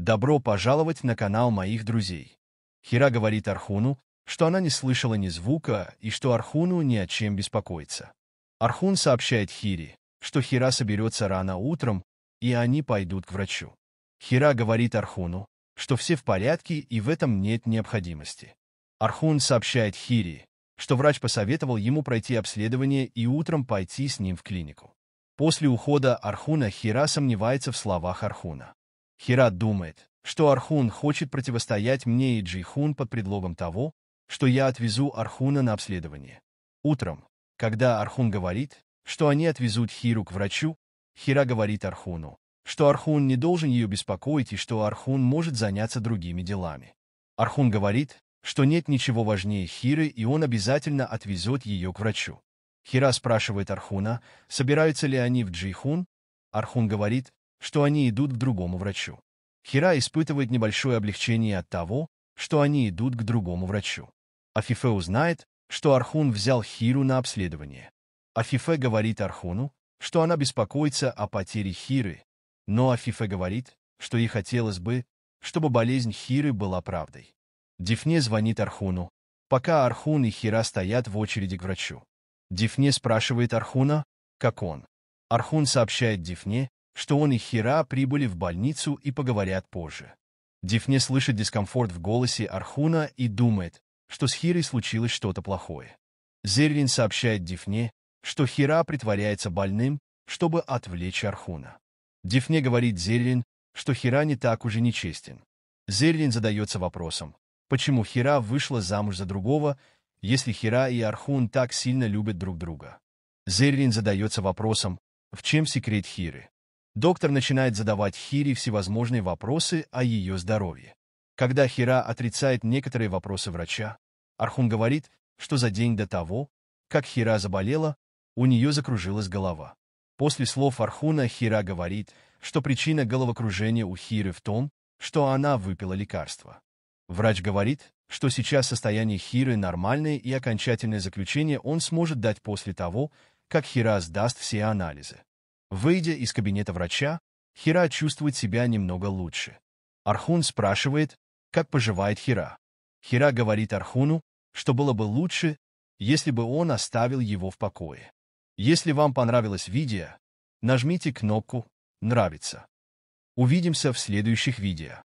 «Добро пожаловать на канал моих друзей». Хира говорит Архуну, что она не слышала ни звука и что Архуну ни о чем беспокоиться. Архун сообщает Хире, что Хира соберется рано утром, и они пойдут к врачу. Хира говорит Архуну, что все в порядке и в этом нет необходимости. Архун сообщает Хири, что врач посоветовал ему пройти обследование и утром пойти с ним в клинику. После ухода Архуна Хира сомневается в словах Архуна. Хират думает, что Архун хочет противостоять мне и Джейхун под предлогом того, что я отвезу Архуна на обследование. Утром, когда Архун говорит, что они отвезут Хиру к врачу, Хира говорит Архуну, что Архун не должен ее беспокоить и что Архун может заняться другими делами. Архун говорит, что нет ничего важнее Хиры и он обязательно отвезет ее к врачу. Хира спрашивает Архуна, собираются ли они в Джейхун. Архун говорит, что они идут к другому врачу. Хира испытывает небольшое облегчение от того, что они идут к другому врачу. Афифе узнает, что Архун взял Хиру на обследование. Афифе говорит Архуну, что она беспокоится о потере Хиры, но Афифе говорит, что ей хотелось бы, чтобы болезнь Хиры была правдой. Дифне звонит Архуну, пока Архун и Хира стоят в очереди к врачу. Дифне спрашивает Архуна, как он. Архун сообщает Дифне, что он и Хира прибыли в больницу и поговорят позже. Дифне слышит дискомфорт в голосе Архуна и думает, что с Хирой случилось что-то плохое. Зерлин сообщает Дифне, что Хира притворяется больным, чтобы отвлечь Архуна. Дифне говорит Зерлин, что Хира не так уже нечестен. Зерлин задается вопросом, почему Хира вышла замуж за другого, если Хира и Архун так сильно любят друг друга. Зерлин задается вопросом, в чем секрет Хиры. Доктор начинает задавать Хири всевозможные вопросы о ее здоровье. Когда Хира отрицает некоторые вопросы врача, Архун говорит, что за день до того, как Хира заболела, у нее закружилась голова. После слов Архуна Хира говорит, что причина головокружения у Хиры в том, что она выпила лекарство. Врач говорит, что сейчас состояние Хиры нормальное и окончательное заключение он сможет дать после того, как Хира сдаст все анализы. Выйдя из кабинета врача, Хира чувствует себя немного лучше. Архун спрашивает, как поживает Хира. Хира говорит Архуну, что было бы лучше, если бы он оставил его в покое. Если вам понравилось видео, нажмите кнопку «Нравится». Увидимся в следующих видео.